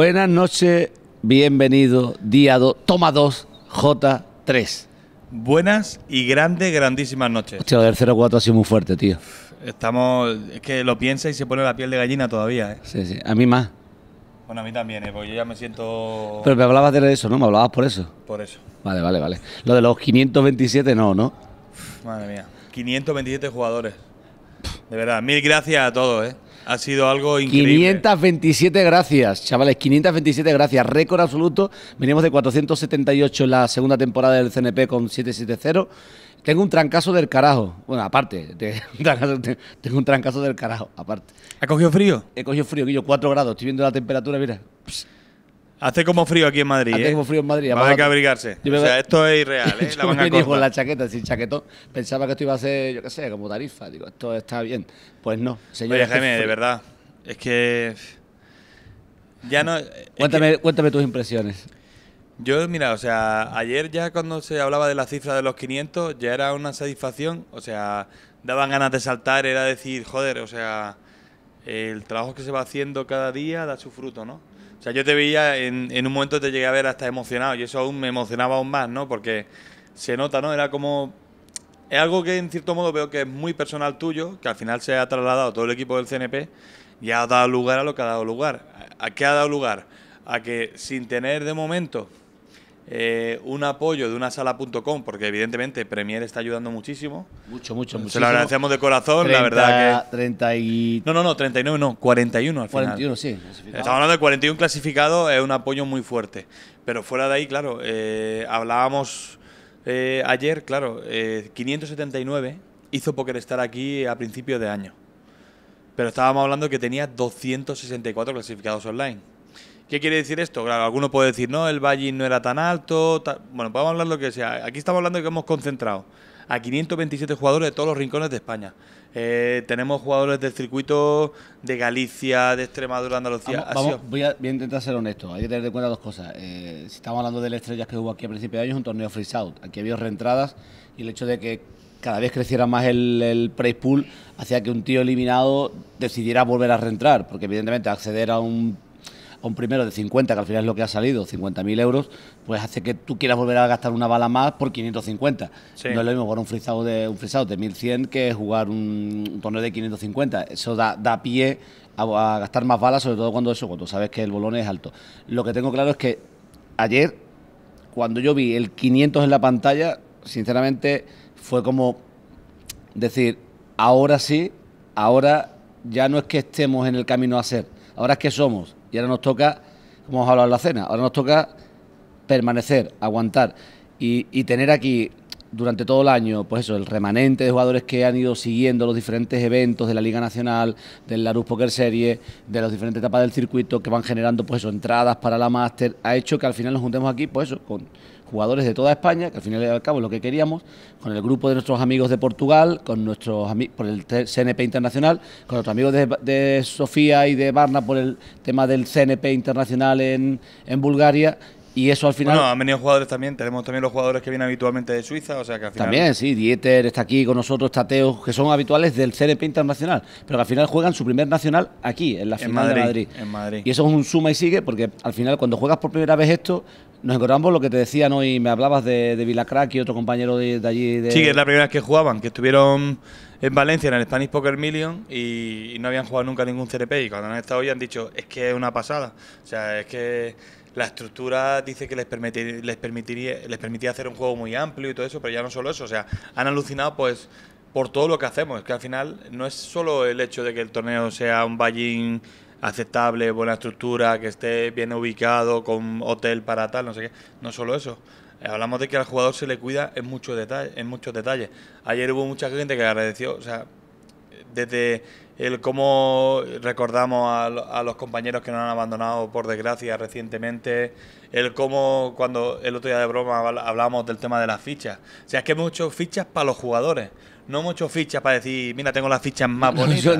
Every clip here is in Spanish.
Buenas noches, bienvenido, día 2, toma 2, J3. Buenas y grandes, grandísimas noches. Hostia, el 04 ha sido muy fuerte, tío. Estamos. Es que lo piensa y se pone la piel de gallina todavía, ¿eh? Sí, sí. A mí más. Bueno, a mí también, ¿eh? porque yo ya me siento. Pero me hablabas de eso, ¿no? Me hablabas por eso. Por eso. Vale, vale, vale. Lo de los 527, no, ¿no? Madre mía. 527 jugadores. De verdad, mil gracias a todos, ¿eh? Ha sido algo increíble. 527 gracias, chavales, 527 gracias, récord absoluto. Venimos de 478 en la segunda temporada del CNP con 770. Tengo un trancazo del carajo. Bueno, aparte, tengo un trancazo del carajo, aparte. ¿Ha cogido frío? He cogido frío, Guillo, 4 grados. Estoy viendo la temperatura, mira. Hace como frío aquí en Madrid. Hace ¿eh? como frío en Madrid. Va que abrigarse. o sea, esto es irreal. ¿eh? la van con la chaqueta, sin chaquetón. Pensaba que esto iba a ser, yo qué sé, como tarifa. Digo, esto está bien. Pues no, señor. Oye, Jaime, de verdad. Es que. Ya no. Cuéntame, cuéntame tus impresiones. Yo, mira, o sea, ayer ya cuando se hablaba de la cifra de los 500, ya era una satisfacción. O sea, daban ganas de saltar, era decir, joder, o sea, el trabajo que se va haciendo cada día da su fruto, ¿no? O sea, yo te veía, en, un momento te llegué a ver hasta emocionado y eso aún me emocionaba aún más, ¿no? Porque se nota, ¿no? Era como es algo que en cierto modo veo que es muy personal tuyo, que al final se ha trasladado todo el equipo del CNP y ha dado lugar a lo que ha dado lugar. ¿A qué ha dado lugar? A que sin tener de momento eh, un apoyo de una sala.com, porque evidentemente Premier está ayudando muchísimo. Mucho, mucho, mucho. Se lo agradecemos de corazón, la verdad que. y... No, no, no, 39, no, 41 al final. 41, sí. Estamos hablando de 41 clasificados, es un apoyo muy fuerte. Pero fuera de ahí, claro, eh, hablábamos eh, ayer, claro, 579 hizo Poker estar aquí a principio de año. Pero estábamos hablando que tenía 264 clasificados online. ¿Qué quiere decir esto? Claro, alguno puede decir, no, el valle no era tan alto. Bueno, Bueno, podemos hablar lo que sea. Aquí estamos hablando de que hemos concentrado a 527 jugadores de todos los rincones de España. Eh, tenemos jugadores del circuito de Galicia, de Extremadura, Andalucía. Vamos, voy, a, intentar ser honesto. Hay que tener en cuenta dos cosas. Eh, si estamos hablando de las estrellas que hubo aquí a principios de año, es un torneo freeze out. Aquí había reentradas y el hecho de que cada vez creciera más el, el price pool hacía que un tío eliminado decidiera volver a reentrar, porque evidentemente acceder a un un primero de 50, que al final es lo que ha salido, 50.000 euros, pues hace que tú quieras volver a gastar una bala más por 550. No es lo mismo jugar un frisado de, un frisado de 1.100 que jugar un, un, torneo de 550. Eso da, pie a, gastar más balas, sobre todo cuando eso, cuando sabes que el bolón es alto. Lo que tengo claro es que ayer, cuando yo vi el 500 en la pantalla, sinceramente fue como decir, ahora sí, ahora ya no es que estemos en el camino a ser, ahora es que somos. Y ahora nos toca, como hemos hablado en la cena, ahora nos toca permanecer, aguantar y, tener aquí durante todo el año, pues eso, el remanente de jugadores que han ido siguiendo los diferentes eventos de la Liga Nacional, del Larus Poker Serie, de las diferentes etapas del circuito que van generando, pues eso, entradas para la Master, ha hecho que al final nos juntemos aquí, pues eso, con, jugadores de toda España, que al final y al cabo es lo que queríamos, con el grupo de nuestros amigos de Portugal, con nuestros amigos por el CNP Internacional, con nuestros amigos de, Sofía y de Barna por el tema del CNP Internacional en, en Bulgaria. Y eso al final. Bueno, han venido jugadores también. Tenemos también los jugadores que vienen habitualmente de Suiza, o sea que al final. También, sí. Dieter está aquí con nosotros, está que son habituales del CNP Internacional, pero que al final juegan su primer nacional aquí, en la final de En Madrid. Y eso es un suma y sigue, porque al final, cuando juegas por primera vez esto, nos encontramos lo que te decían hoy, me hablabas de, de y otro compañero de, allí. De... Sí, que es la primera vez que jugaban, que estuvieron en Valencia en el Spanish Poker Million y, no habían jugado nunca ningún CRP y cuando han estado hoy han dicho, es que es una pasada, o sea, es que la estructura dice que les, les, permitiría, les permitía hacer un juego muy amplio y todo eso, pero ya no solo eso, o sea, han alucinado pues por todo lo que hacemos, es que al final no es solo el hecho de que el torneo sea un ballín aceptable, buena estructura, que esté bien ubicado, con hotel para tal, no sé qué. No solo eso. Eh, hablamos de que al jugador se le cuida en muchos detalles, en muchos detalles. Ayer hubo mucha gente que agradeció, o sea, desde el cómo recordamos a, los compañeros que nos han abandonado por desgracia recientemente, el cómo cuando el otro día de broma hablamos del tema de las fichas. O sea, es que hemos hecho fichas para los jugadores no mucho fichas para decir, mira, tengo las fichas más bonitas.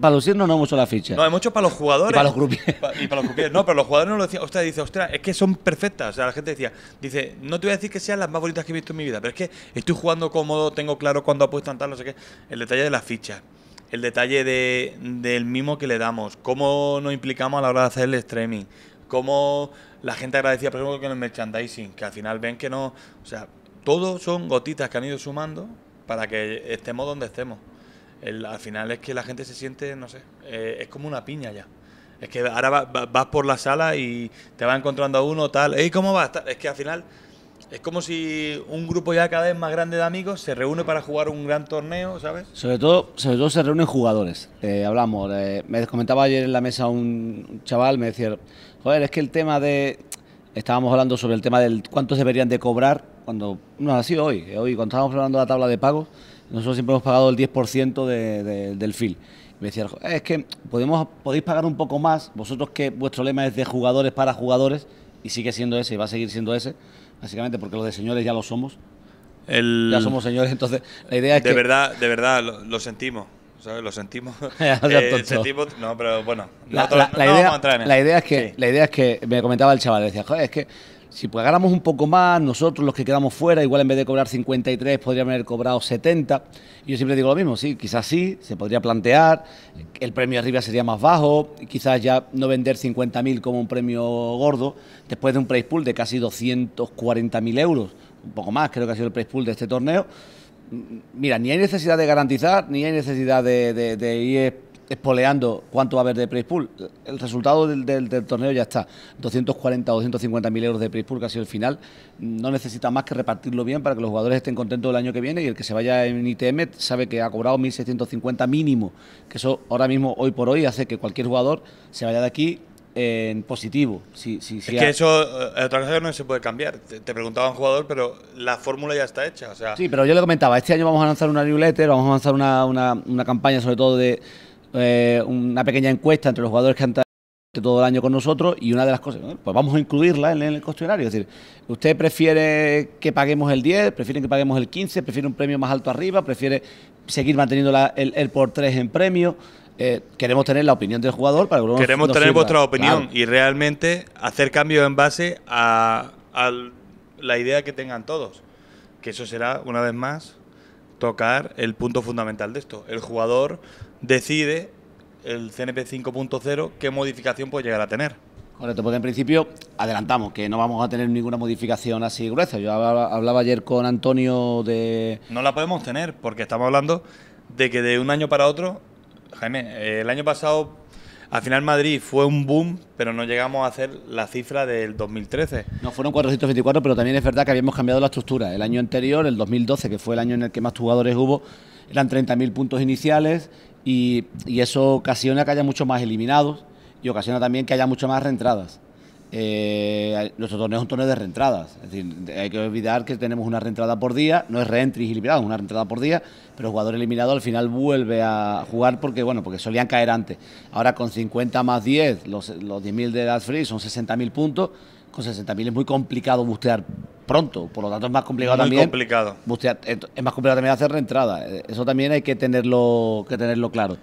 para los siervos no mucho las fichas. No, hay mucho para los jugadores. Y para los croupiers. y para los croupiers. No, pero los jugadores no lo decían. Ostras, dice, ostras, es que son perfectas. O sea, la gente decía, dice, no te voy a decir que sean las más bonitas que he visto en mi vida, pero es que estoy jugando cómodo, tengo claro cuándo apuestan tal, no sé qué. El detalle de las fichas. El detalle del mimo que le damos. Cómo nos implicamos a la hora de hacer el streaming. Cómo la gente agradecía, por ejemplo, con el merchandising. Que al final ven que no. O sea, todo son gotitas que han ido sumando para que estemos donde estemos. al final es que la gente se siente, no sé, eh, es como una piña ya. Es que ahora vas por la sala y te va encontrando a uno, tal, y ¿cómo va Es que al final es como si un grupo ya cada vez más grande de amigos se reúne para jugar un gran torneo, ¿sabes? Sobre todo, sobre todo se reúnen jugadores. Eh, hablamos, eh, me comentaba ayer en la mesa un, chaval, me decía, joder, es que el tema de... Estábamos hablando sobre el tema del cuántos deberían de cobrar cuando no ha sido hoy, eh, hoy cuando estábamos de la tabla de pagos, nosotros siempre hemos pagado el 10% del FIL. Me decía, es que podemos, podéis pagar un poco más, vosotros que vuestro lema es de jugadores para jugadores, y sigue siendo ese, y va a seguir siendo ese, básicamente porque los de señores ya lo somos. Ya somos señores, entonces la idea es de Verdad, de verdad, lo, sentimos. ¿sabes? Lo sentimos. Eh, no, pero bueno. La, idea, la idea es que, la idea es que me comentaba el chaval, decía, joder, es que si pagáramos un poco más, nosotros los que quedamos fuera, igual en vez de cobrar 53 podríamos haber cobrado 70. Y yo siempre digo lo mismo, sí, quizás sí, se podría plantear, el premio arriba sería más bajo, quizás ya no vender 50.000 como un premio gordo, después de un price pool de casi 240.000 euros, un poco más creo que ha sido el price pool de este torneo. Mira, ni hay necesidad de garantizar, ni hay necesidad de, de ir espoleando cuánto va a haber de price pool. El resultado del, torneo ya está. 240 o 250 mil euros de price pool, que ha sido el final. No necesita más que repartirlo bien para que los jugadores estén contentos ...del año que viene y el que se vaya en ITM sabe que ha cobrado 1.650 mínimo, que eso ahora mismo, hoy por hoy, hace que cualquier jugador se vaya de aquí en positivo. Si, si, es que eso, ...el eh, cosa no se puede cambiar. Te, preguntaba un jugador, pero la fórmula ya está hecha. O sea... Sí, pero yo le comentaba, este año vamos a lanzar una newsletter, vamos a lanzar una campaña sobre todo de eh, una pequeña encuesta entre los jugadores que han estado todo el año con nosotros y una de las cosas, pues vamos a incluirla en, el cuestionario. Es decir, ¿usted prefiere que paguemos el 10, prefiere que paguemos el 15, prefiere un premio más alto arriba, prefiere seguir manteniendo el, por 3 en premio? Eh, queremos tener la opinión del jugador para que Queremos tener vuestra opinión y realmente hacer cambios en base a, a la idea que tengan todos. Que eso será, una vez más, tocar el punto fundamental de esto. El jugador decide el CNP 5.0 qué modificación puede llegar a tener. Correcto, porque en principio adelantamos que no vamos a tener ninguna modificación así gruesa. Yo hablaba, hablaba ayer con Antonio de... No la podemos tener porque estamos hablando de que de un año para otro, Jaime, el año pasado al final Madrid fue un boom, pero no llegamos a hacer la cifra del 2013. No, fueron 424, pero también es verdad que habíamos cambiado la estructura. El año anterior, el 2012, que fue el año en el que más jugadores hubo, eran 30.000 puntos iniciales y, eso ocasiona que haya mucho más eliminados y ocasiona también que haya mucho más reentradas nuestro eh, torneo es un torneo de reentradas. Es decir, hay que olvidar que tenemos una reentrada por día, no es reentry y es una reentrada por día, pero el jugador eliminado al final vuelve a jugar porque, bueno, porque solían caer antes. Ahora con 50 más 10, los, 10.000 de edad free son 60.000 puntos. Con 60.000 es muy complicado bustear pronto, por lo tanto es más complicado también. complicado. es más complicado también hacer reentradas eh, Eso también hay que tenerlo, que tenerlo claro.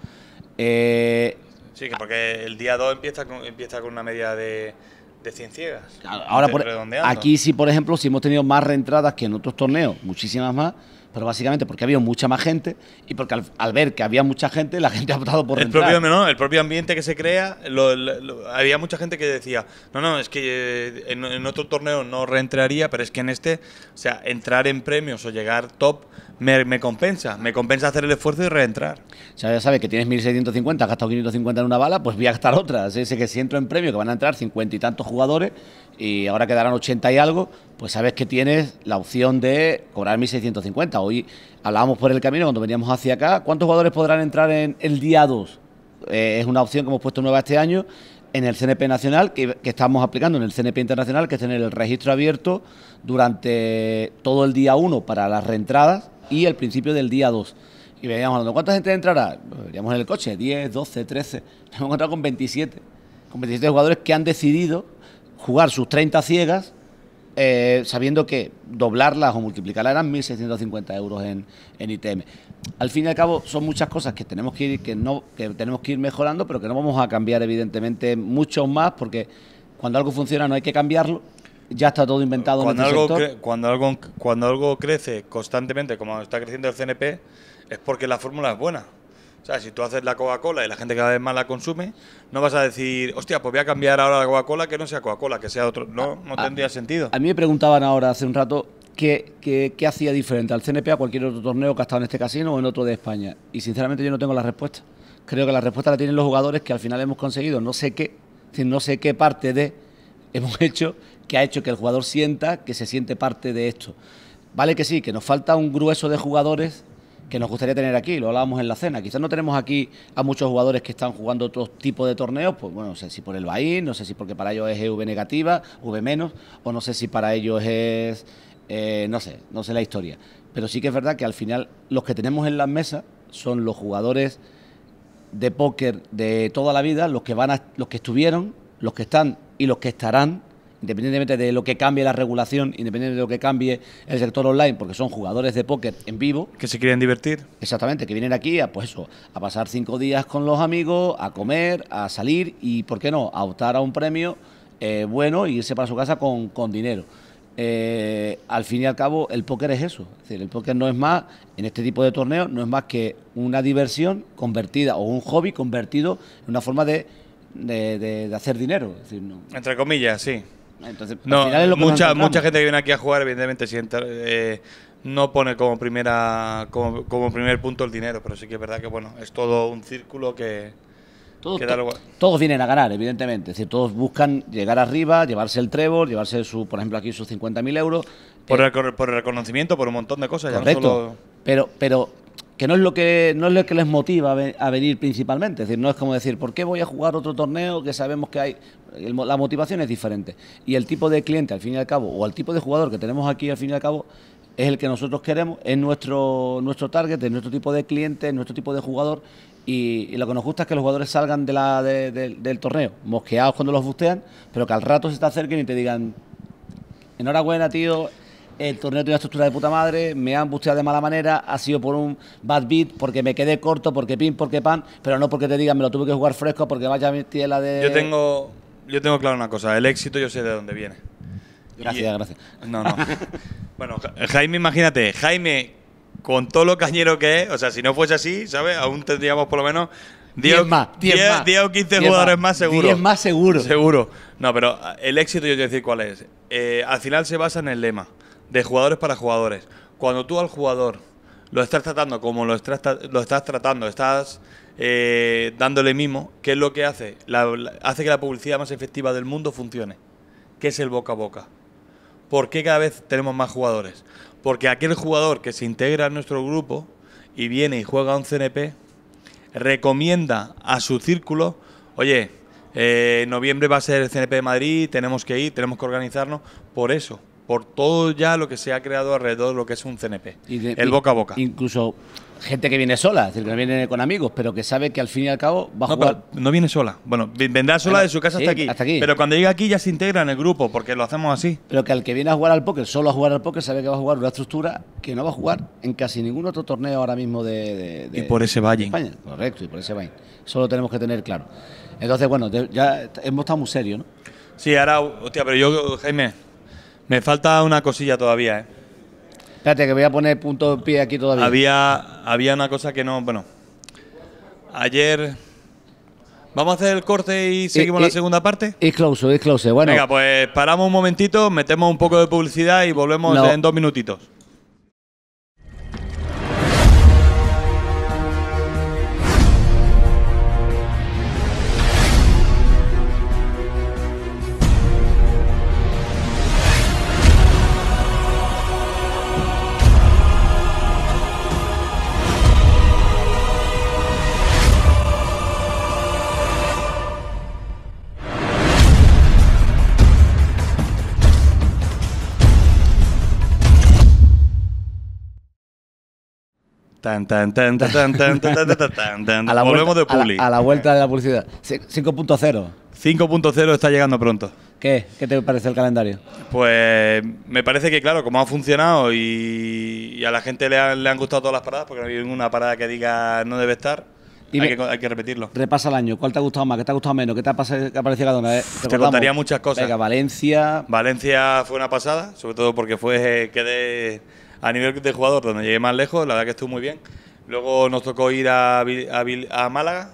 Eh, sí, porque el día 2 empieza empieza con una media de de cien ciegas. Ahora, por, e-, aquí sí, por ejemplo, sí hemos tenido más reentradas que en otros torneos, muchísimas más, pero básicamente porque había mucha más gente y porque al, ver que había mucha gente, la gente ha optado por el El propio ambiente que se crea, había mucha gente que decía, no, no, es que eh, en otro torneo no reentraría, pero es que en este, o sea, entrar en premios o llegar top me, compensa, me compensa hacer el esfuerzo y reentrar. ya sabes que tienes 1650, has gastado 550 en una bala, pues voy a gastar otra. Así que si entro en premio, que van a entrar 50 y tantos jugadores y ahora quedarán 80 y algo, pues sabes que tienes la opción de cobrar 1650. Hoy hablábamos por el camino cuando veníamos hacia acá. ¿Cuántos jugadores podrán entrar en el día 2? Eh, es una opción que hemos puesto nueva este año en el CNP nacional, que, que, estamos aplicando en el CNP internacional, que es tener el registro abierto durante todo el día 1 para las reentradas y el principio del día 2. Y veíamos hablando, ¿cuánta gente entrará? Veríamos en el coche, 10, 12, 13. Nos hemos encontrado con 27. Con 27 jugadores que han decidido jugar sus 30 ciegas eh, sabiendo que doblarlas o multiplicarlas eran 1.650 euros en, en, ITM. Al fin y al cabo, son muchas cosas que tenemos que que no, que tenemos que ir mejorando, pero que no vamos a cambiar, evidentemente, mucho más, porque cuando algo funciona no hay que cambiarlo, ya está todo inventado cuando en este algo Cuando algo, cuando algo crece constantemente, como está creciendo el CNP, es porque la fórmula es buena. O sea, si tú haces la Coca-Cola y la gente cada vez más la consume, no vas a decir, hostia, pues voy a cambiar ahora la Coca-Cola que no sea Coca-Cola, que sea otro. No, no tendría sentido. A mí me preguntaban ahora hace un rato qué, qué, qué hacía diferente al CNP a cualquier otro torneo que ha estado en este casino o en otro de España. Y sinceramente yo no tengo la respuesta. Creo que la respuesta la tienen los jugadores que al final hemos conseguido no sé qué, no sé qué parte de hemos hecho que ha hecho que el jugador sienta que se siente parte de esto. Vale que sí, que nos falta un grueso de jugadores que nos gustaría tener aquí, lo hablábamos en la cena. Quizás no tenemos aquí a muchos jugadores que están jugando otro tipo de torneos, pues bueno, no sé si por el Bahín, no sé si porque para ellos es EV negativa, V menos, o no sé si para ellos es, eh, no sé, no sé la historia. Pero sí que es verdad que al final los que tenemos en las mesas son los jugadores de póker de toda la vida, los que van a, los que estuvieron, los que están y los que estarán independientemente de lo que cambie la regulación, independientemente de lo que cambie el sector online, porque son jugadores de póker en vivo. Que se quieren divertir. Exactamente, que vienen aquí a, pues a pasar cinco días con los amigos, a comer, a salir y, ¿por qué no?, a optar a un premio eh, bueno e irse para su casa con, con dinero. Eh, al fin y al cabo, el póker es eso. Es decir, el póker no es más, en este tipo de torneos, no es más que una diversión convertida o un hobby convertido en una forma de, de, hacer dinero. Entre comillas, sí no, mucha, mucha gente que viene aquí a jugar, evidentemente, eh, no pone como primera como, primer punto el dinero, pero sí que es verdad que bueno, es todo un círculo que, Todos vienen a ganar, evidentemente. Es decir, todos buscan llegar arriba, llevarse el trébol, llevarse, su, por ejemplo, aquí sus 50.000 euros. Por, el, eh, reconocimiento, por un montón de cosas. Correcto. pero, pero que no es lo que no es lo que les motiva a venir principalmente. Es decir, no es como decir, ¿por qué voy a jugar otro torneo que sabemos que hay? La motivación es diferente. Y el tipo de cliente, al fin y al cabo, o el tipo de jugador que tenemos aquí, al fin y al cabo, es el que nosotros queremos, es nuestro, nuestro target, es nuestro tipo de cliente, es nuestro tipo de jugador. Y, lo que nos gusta es que los jugadores salgan de la, del torneo, mosqueados cuando los bustean, pero que al rato se te acerquen y te digan, enhorabuena, tío, el torneo tiene una estructura de puta madre, me han busteado de mala manera, ha sido por un bad beat, porque me quedé corto, porque pin, porque pan, pero no porque te digan, me lo tuve que jugar fresco, porque vaya mi tiela de... Yo tengo, yo tengo claro una cosa, el éxito yo sé de dónde viene. Gracias, gracias. No, no. bueno, Jaime, imagínate, Jaime, con todo lo cañero que es, o sea, si no fuese así, ¿sabes? Aún tendríamos por lo menos 10 más. o 15 jugadores más, seguro. 10 más seguro. Seguro. No, pero el éxito yo te voy decir cuál es. Eh, al final se basa en el lema de jugadores para jugadores. Cuando tú al jugador lo estás tratando como lo estás, lo estás tratando, estás eh, dándole mimo, ¿qué es lo que hace? hace que la publicidad más efectiva del mundo funcione, que es el boca a boca. ¿Por qué cada vez tenemos más jugadores? Porque aquel jugador que se integra en nuestro grupo y viene y juega un CNP, recomienda a su círculo, oye, en eh, noviembre va a ser el CNP de Madrid, tenemos que ir, tenemos que organizarnos, por eso, por todo ya lo que se ha creado alrededor de lo que es un CNP, el boca a boca. Incluso gente que viene sola, es decir, que no viene con amigos, pero que sabe que al fin y al cabo va a no, jugar. no viene sola. Bueno, vendrá sola de su casa hasta, aquí. Pero cuando llega aquí ya se integra en el grupo, porque lo hacemos así. Pero que al que viene a jugar al póker, solo a jugar al póker, sabe que va a jugar una estructura que no va a jugar en casi ningún otro torneo ahora mismo de. y por ese valle. Correcto, y por ese valle. Eso tenemos que tener claro. Entonces, bueno, ya hemos estado muy serios, ¿no? Sí, ahora, hostia, pero yo, Jaime, me falta una cosilla todavía, ¿eh? Espérate, que voy a poner punto de pie aquí todavía. Había, había una cosa que no. Bueno, ayer. Vamos a hacer el corte y eh, seguimos la eh, segunda parte. Y close, Bueno. Venga, pues paramos un momentito, metemos un poco de publicidad y volvemos en dos minutitos. A la Volvemos de Puli. A la, vuelta de la publicidad. 5.0. 5.0 está llegando pronto. ¿Qué? ¿Qué te parece el calendario? Pues me parece que, claro, como ha funcionado y, a la gente le, le han gustado todas las paradas, porque no hay ninguna parada que diga no debe estar, hay, que, repetirlo. Repasa el año. ¿Cuál te ha gustado más? ¿Qué te ha gustado menos? ¿Qué te ha, parecido cada una? Eh, ¿Te, te contaría muchas cosas. Valencia. Valencia fue una pasada, sobre todo porque fue eh, quedé a nivel de jugador donde llegué más lejos. La verdad que estuvo muy bien. Luego nos tocó ir a, a, Málaga.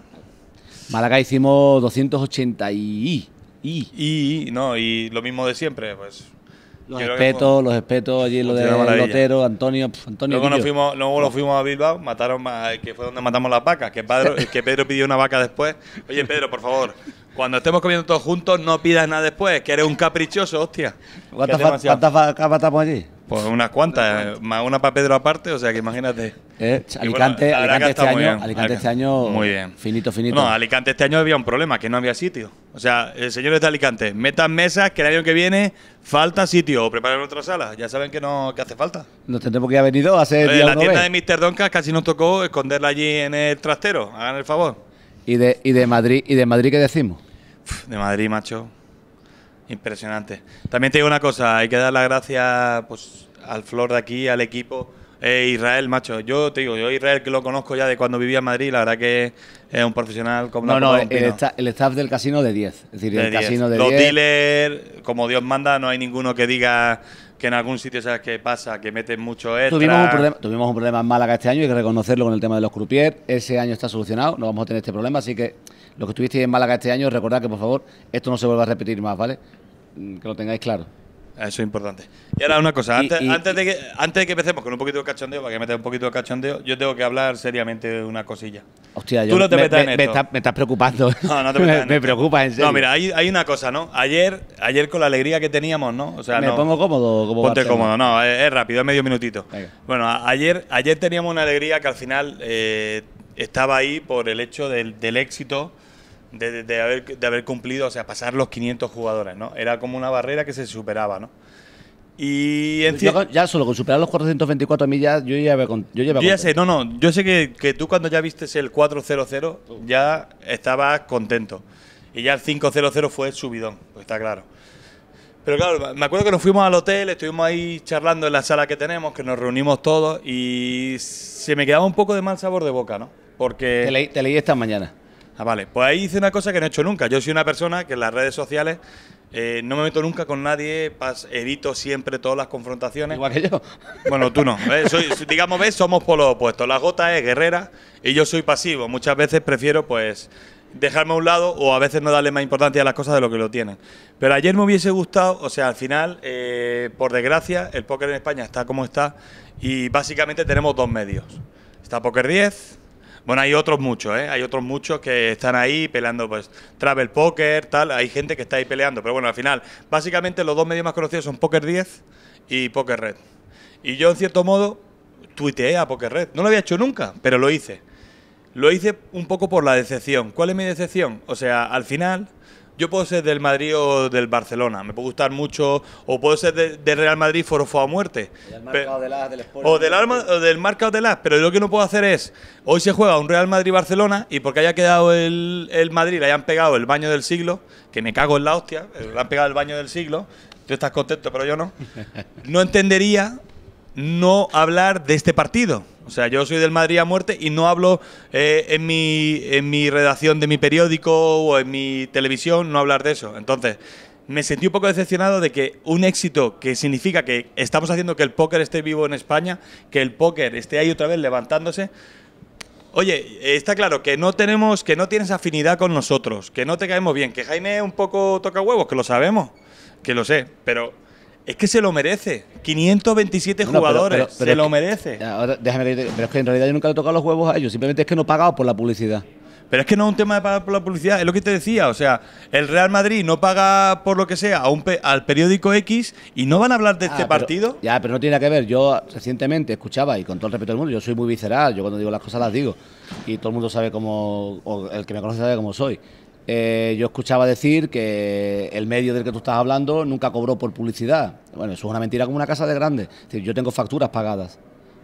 Málaga hicimos 280 y y, y. y, no, y lo mismo de siempre, pues los espetos, los espetos, allí lo de Lotero, Antonio, Antonio. Luego, nos fuimos, luego nos fuimos a Bilbao, mataron que fue donde matamos las vacas, que Pedro, que Pedro pidió una vaca después. Oye, Pedro, por favor, cuando estemos comiendo todos juntos, no pidas nada después, que eres un caprichoso, hostia. ¿Cuántas vacas matamos allí? Pues unas cuantas, eh, más una para Pedro aparte, o sea que imagínate. Eh, Alicante, Alicante, este año, Alicante, este año, muy bien. finito, finito. No, Alicante este año había un problema, que no había sitio. O sea, señores de Alicante, metan mesas que el año que viene falta sitio o preparen otra sala. Ya saben que no hace falta. Nos tendremos que haber venido a hacer. Día la tienda de Mr. Donka casi nos tocó esconderla allí en el trastero. Hagan el favor. ¿Y de, de Madrid, y de Madrid qué decimos? De Madrid, macho. Impresionante. También te digo una cosa, hay que dar las gracias pues, al Flor de aquí, al equipo. Eh, Israel, macho, yo te digo, yo Israel que lo conozco ya de cuando vivía en Madrid, la verdad que es un profesional como No, no, el, staff del casino de 10. Es decir, el casino de Los dealers, como Dios manda, no hay ninguno que diga que en algún sitio, ¿sabes qué pasa? Que meten mucho esto. Tuvimos un, problema, tuvimos un en Málaga este año, hay que reconocerlo con el tema de los croupiers. Ese año está solucionado, no vamos a tener este problema, así que lo que estuvisteis en Málaga este año, recordad que, por favor, esto no se vuelva a repetir más, ¿vale? Mm, que lo tengáis claro. Eso es importante. Y ahora una cosa, antes, de, que, antes de que empecemos con un poquito de cachondeo, para que metas un poquito de cachondeo, yo tengo que hablar seriamente de una cosilla. Hostia, me, en estás preocupando. No, no te metas Me preocupa en serio. No, mira, hay, una cosa, ¿no? Ayer, ayer con la alegría que teníamos, ¿no? O sea, me pongo cómodo. ponte cómodo, no, es, rápido, es medio minutito. Bueno, ayer, ayer teníamos una alegría que al final eh, estaba ahí por el hecho del éxito de, haber, cumplido, o sea, pasar los 500 jugadores, ¿no? Era como una barrera que se superaba, ¿no? Y en ya solo con superar los 424 millas, yo ya, yo, ya, yo ya sé, no, no, yo sé que, que tú cuando ya vistes el 400 ya estabas contento. Y ya el 500 fue el subidón, pues está claro. Pero claro, me acuerdo que nos fuimos al hotel, estuvimos ahí charlando en la sala que tenemos, que nos reunimos todos y se me quedaba un poco de mal sabor de boca, ¿no? Porque... te leí esta mañana. Ah, vale. Pues ahí hice una cosa que no he hecho nunca. Yo soy una persona que en las redes sociales eh, no me meto nunca con nadie, pas, evito siempre todas las confrontaciones. Igual que yo. Bueno, tú no. Eh, digamos, ves, somos por lo opuestos. La gota es guerrera y yo soy pasivo. Muchas veces prefiero, pues, dejarme a un lado o a veces no darle más importancia a las cosas de lo que lo tienen. Pero ayer me hubiese gustado, o sea, al final, eh, por desgracia, el póker en España está como está y básicamente tenemos dos medios. Está Poker 10 bueno, hay otros muchos, ¿eh? Hay otros muchos que están ahí peleando, pues, Travel Poker, tal. Hay gente que está ahí peleando. Pero bueno, al final, básicamente los dos medios más conocidos son Poker 10 y Poker Red. Y yo, en cierto modo, tuiteé a Poker Red. No lo había hecho nunca, pero lo hice. Lo hice un poco por la decepción. ¿Cuál es mi decepción? O sea, al final yo puedo ser del Madrid o del Barcelona, me puede gustar mucho, o puedo ser del Real Madrid forofo a muerte. o del del, o del marca de pero lo que no puedo hacer es, hoy se juega un Real Madrid-Barcelona y porque haya quedado el, el Madrid, le hayan pegado el baño del siglo, que me cago en la hostia, le han pegado el baño del siglo, tú estás contento, pero yo no, no entendería no hablar de este partido. O sea, yo soy del Madrid a muerte y no hablo eh, en, mi, en mi redacción de mi periódico o en mi televisión, no hablar de eso. Entonces, me sentí un poco decepcionado de que un éxito que significa que estamos haciendo que el póker esté vivo en España, que el póker esté ahí otra vez levantándose. Oye, está claro que no tenemos, que no tienes afinidad con nosotros, que no te caemos bien, que Jaime un poco toca huevos, que lo sabemos, que lo sé, pero es que se lo merece. 527 jugadores. se lo merece. déjame pero es que en realidad yo nunca le he tocado los huevos a ellos. Simplemente es que no he pagado por la publicidad. Pero es que no es un tema de pagar por la publicidad, es lo que te decía. O sea, el Real Madrid no paga por lo que sea a un al periódico X y no van a hablar de ah, este partido. Ya, pero no tiene nada que ver. Yo recientemente escuchaba, y con todo el respeto del mundo, yo soy muy visceral. Yo cuando digo las cosas las digo. Y todo el mundo sabe cómo, el que me conoce sabe cómo soy. Eh, yo escuchaba decir que el medio del que tú estás hablando nunca cobró por publicidad. Bueno, eso es una mentira como una casa de grandes. yo tengo facturas pagadas.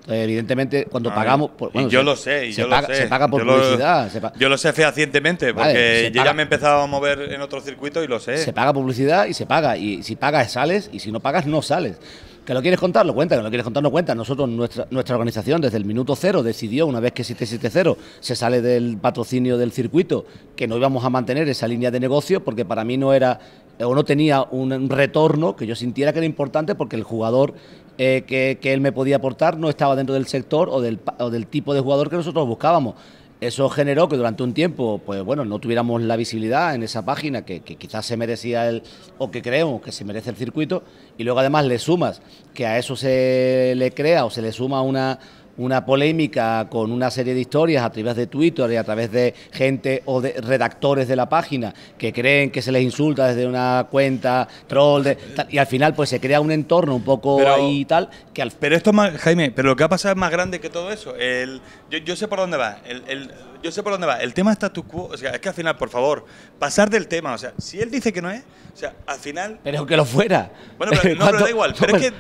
evidentemente, cuando pagamos. Por, yo lo sé, yo lo sé. Se paga por publicidad. yo lo sé fehacientemente, porque yo ya me he empezado a mover en otro circuito y lo sé. Se paga publicidad y se paga. Y si pagas, sales, y si no pagas, no sales. ¿Que lo quieres contar? Lo cuenta, que lo quieres contar, no cuenta. Nosotros, nuestra, nuestra organización, desde el minuto cero, decidió, una vez que 770 se sale del patrocinio del circuito, que no íbamos a mantener esa línea de negocio, porque para mí no era eh, o no tenía un retorno que yo sintiera que era importante porque el jugador eh, que, él me podía aportar no estaba dentro del sector o del, o del tipo de jugador que nosotros buscábamos. Eso generó que durante un tiempo, pues bueno, no tuviéramos la visibilidad en esa página que, quizás se merecía el, o que creemos que se merece el circuito, y luego además le sumas que a eso se le crea o se le suma una, una polémica con una serie de historias a través de Twitter y a través de gente o de redactores de la página que creen que se les insulta desde una cuenta troll y al final pues se crea un entorno un poco ahí y tal que al... pero esto Jaime pero lo que ha pasado es más grande que todo eso el, yo, yo sé por dónde va el yo sé por dónde va. El tema está tu quo. O sea, es que al final, por favor, pasar del tema. O sea, si él dice que no es, o sea, al final. Pero que lo fuera. Bueno, pero, no, da igual.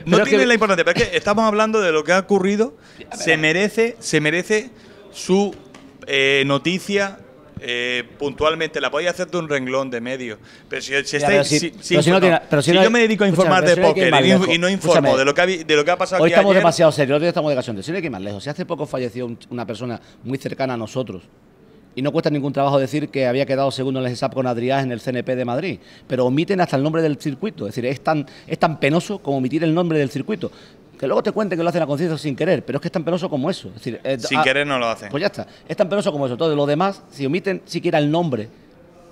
no tiene la importancia. Pero es que estamos hablando de lo que ha ocurrido. Se merece, se merece su eh, noticia eh, puntualmente, la podía hacer de un renglón de medio. Pero si, yo me dedico a informar de póker y, no informo de lo, que ha, de lo que ha pasado Hoy estamos demasiado serios, hoy estamos de ocasión. Decirle que más lejos. Si hace poco falleció una persona muy cercana a nosotros, y no cuesta ningún trabajo decir que había quedado segundo en el SAP con Adrián en el CNP de Madrid, pero omiten hasta el nombre del circuito. Es decir, es tan, es tan penoso como omitir el nombre del circuito. Que luego te cuenten que lo hacen a conciencia sin querer, pero es que es tan penoso como eso. Eh, sin ah, querer no lo hacen. Pues ya está. Es tan penoso como eso. todo lo demás, si omiten siquiera el nombre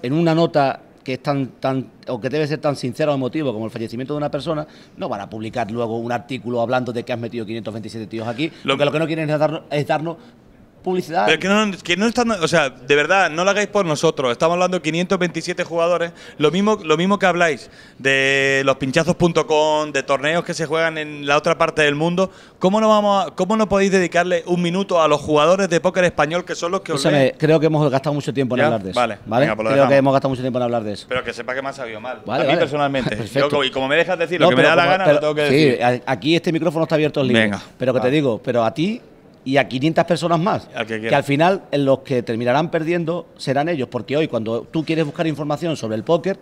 en una nota que es tan, tan, o que debe ser tan sincero o emotivo como el fallecimiento de una persona, no van a publicar luego un artículo hablando de que has metido 527 tíos aquí. Lo, que lo que no quieren es, es darnos publicidad. Pero que no, que no están, o sea, de verdad, no lo hagáis por nosotros. Estamos hablando de 527 jugadores, lo mismo, lo mismo que habláis de los pinchazos.com, de torneos que se juegan en la otra parte del mundo. ¿Cómo no vamos, cómo no podéis dedicarle un minuto a los jugadores de póker español que son los que os Creo que hemos gastado mucho tiempo en hablar de eso. Vale, ¿vale? Pues creo que hemos gastado mucho tiempo en hablar de eso. Pero que sepa que me ha sabido mal. a mí personalmente. Yo, y como me dejas decir lo que me da la gana, lo tengo que sí, decir. aquí este micrófono está abierto libre. Venga, pero que te digo, pero a ti y a 500 personas más. que, al final los que terminarán perdiendo serán ellos, porque hoy cuando tú quieres buscar información sobre el póker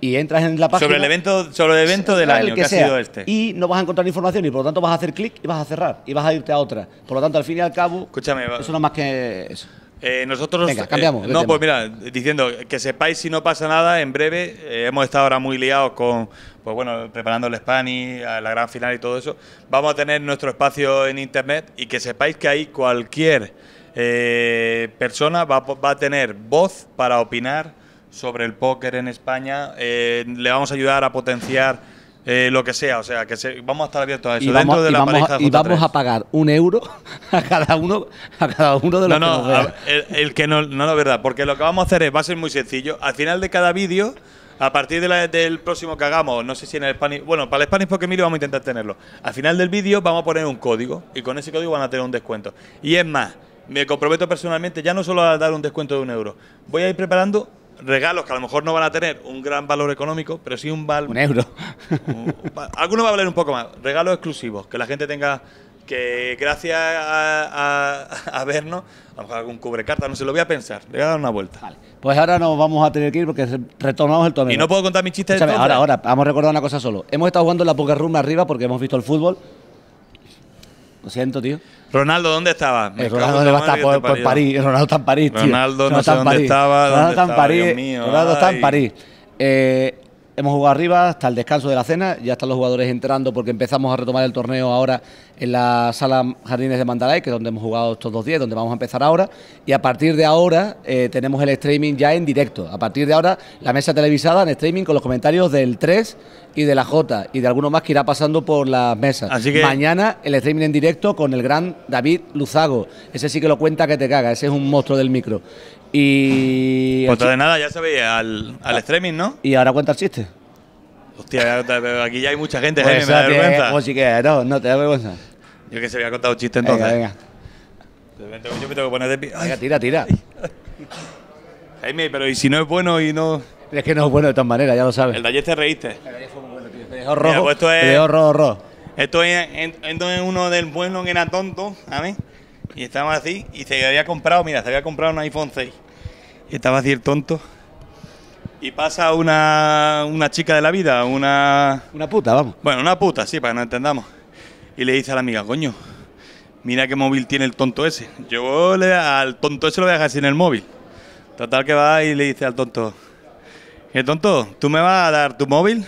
y entras en la página... Sobre el evento, sobre el evento del año, que, ha sido este. Y no vas a encontrar información y por lo tanto vas a hacer clic y vas a cerrar y vas a irte a otra. Por lo tanto, al fin y al cabo, Escúchame, eso no es más que eso. Eh, nosotros. Venga, cambiamos. Eh, no, pues mira, diciendo que sepáis si no pasa nada, en breve eh, hemos estado ahora muy liados con, pues bueno, preparando el Spani, la gran final y todo eso. Vamos a tener nuestro espacio en internet y que sepáis que ahí cualquier persona va, va a tener voz para opinar sobre el póker en España. le vamos a ayudar a potenciar eh, lo que sea, o sea, que vamos a estar abiertos a eso. dentro de la y vamos a pagar un euro a cada uno, a cada uno de los no, no, el, que no, no, no, verdad, porque lo que vamos a hacer es, va a ser muy sencillo. Al final de cada vídeo, a partir del próximo que hagamos, no sé si en el Spanish, bueno, para el Spanish porque miro vamos a intentar tenerlo. Al final del vídeo vamos a poner un código y con ese código van a tener un descuento. Y es más, me comprometo personalmente ya no solo a dar un descuento de un euro, voy a ir preparando regalos que a lo mejor no van a tener un gran valor económico, pero sí un valor. Un euro. alguno va a valer un poco más. Regalos exclusivos, que la gente tenga. Que gracias a, vernos, a lo mejor algún cubrecarta, no se lo voy a pensar, le voy a dar una vuelta. Vale. Pues ahora nos vamos a tener que ir porque retornamos el torneo. Y no puedo contar mis chistes Ahora, ahora, vamos a recordar una cosa solo. Hemos estado jugando en la Poker Room arriba porque hemos visto el fútbol. Lo siento, tío. Ronaldo, ¿dónde estaba? Eh, Ronaldo, ¿dónde va Por, París. Eh, Ronaldo está en París, tío. Ronaldo, no, sé dónde estaba. Ronaldo está en París. Ronaldo está en París. Eh, Hemos jugado arriba hasta el descanso de la cena, ya están los jugadores entrando porque empezamos a retomar el torneo ahora en la sala Jardines de Mandalay, que es donde hemos jugado estos dos días, donde vamos a empezar ahora. Y a partir de ahora eh, tenemos el streaming ya en directo. A partir de ahora la mesa televisada en streaming con los comentarios del 3 y de la J y de alguno más que irá pasando por las mesas. Así que... Mañana el streaming en directo con el gran David Luzago. Ese sí que lo cuenta que te caga, ese es un monstruo del micro. Y. Pues de nada, ya sabéis, al, al ah. streaming, ¿no? Y ahora cuenta el chiste. Hostia, aquí ya hay mucha gente, pues Me da vergüenza. Pues sí que, no, no te da vergüenza. Yo que se había contado un chiste entonces. Venga, venga. Yo me tengo que poner de pie. Venga, tira, tira. Jaime, pero ¿y si no es bueno y no.? es que no es bueno de todas maneras, ya lo sabes. El de ayer te reíste. El de fue muy bueno, tío. Te dejó pues rojo. esto es, Esto es, uno del bueno que era tonto, ¿sabes? Y estaba así y se había comprado, mira, se había comprado un iPhone 6. Y estaba así el tonto. Y pasa una, chica de la vida, una... Una puta, vamos. Bueno, una puta, sí, para que nos entendamos. Y le dice a la amiga, coño, mira qué móvil tiene el tonto ese. Yo le, al tonto ese lo voy a dejar sin el móvil. Total que va y le dice al tonto, el eh, tonto? ¿Tú me vas a dar tu móvil?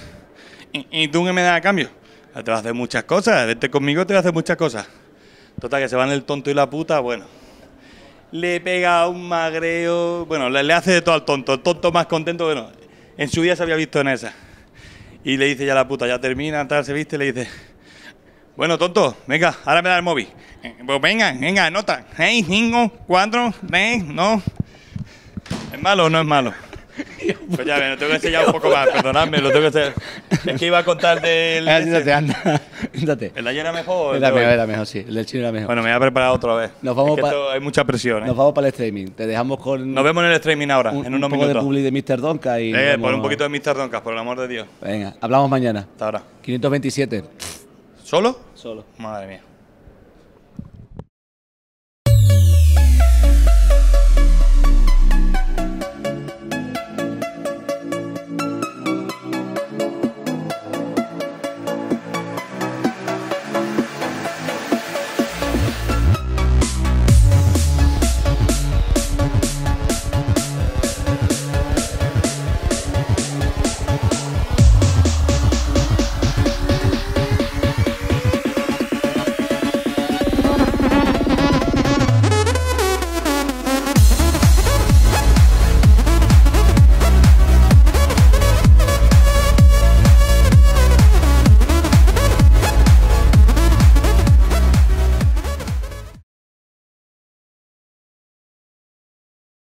¿Y, tú qué me das a cambio? Ah, te vas a hacer muchas cosas, vete conmigo, te vas a hacer muchas cosas. Total, que se van el tonto y la puta, bueno. Le pega un magreo, bueno, le, hace de todo al tonto. El tonto más contento, bueno, en su vida se había visto en esa. Y le dice ya la puta, ya termina, tal, se viste, le dice, bueno, tonto, venga, ahora me da el móvil. Eh, pues venga, venga, nota hey 5, cuatro, ven, no. ¿Es malo o no es malo? Pues ya, me lo tengo que enseñar un poco más, perdonadme, lo tengo que hacer Es que iba a contar del. Ah, siéntate, anda. ¿El de ayer era mejor? El de ayer era mejor, sí. El del chino era mejor. Bueno, me voy a preparar otra vez. Nos vamos es hay mucha presión. ¿eh? Nos vamos para el streaming. Te dejamos con. Nos vemos en el streaming ahora, en unos minutos. Un poco de publi de Mr. Donka y. Eh, pon un poquito de Mr. Donka, por el amor de Dios. Venga, hablamos mañana. Hasta ahora. 527. ¿Solo? Solo. Madre mía.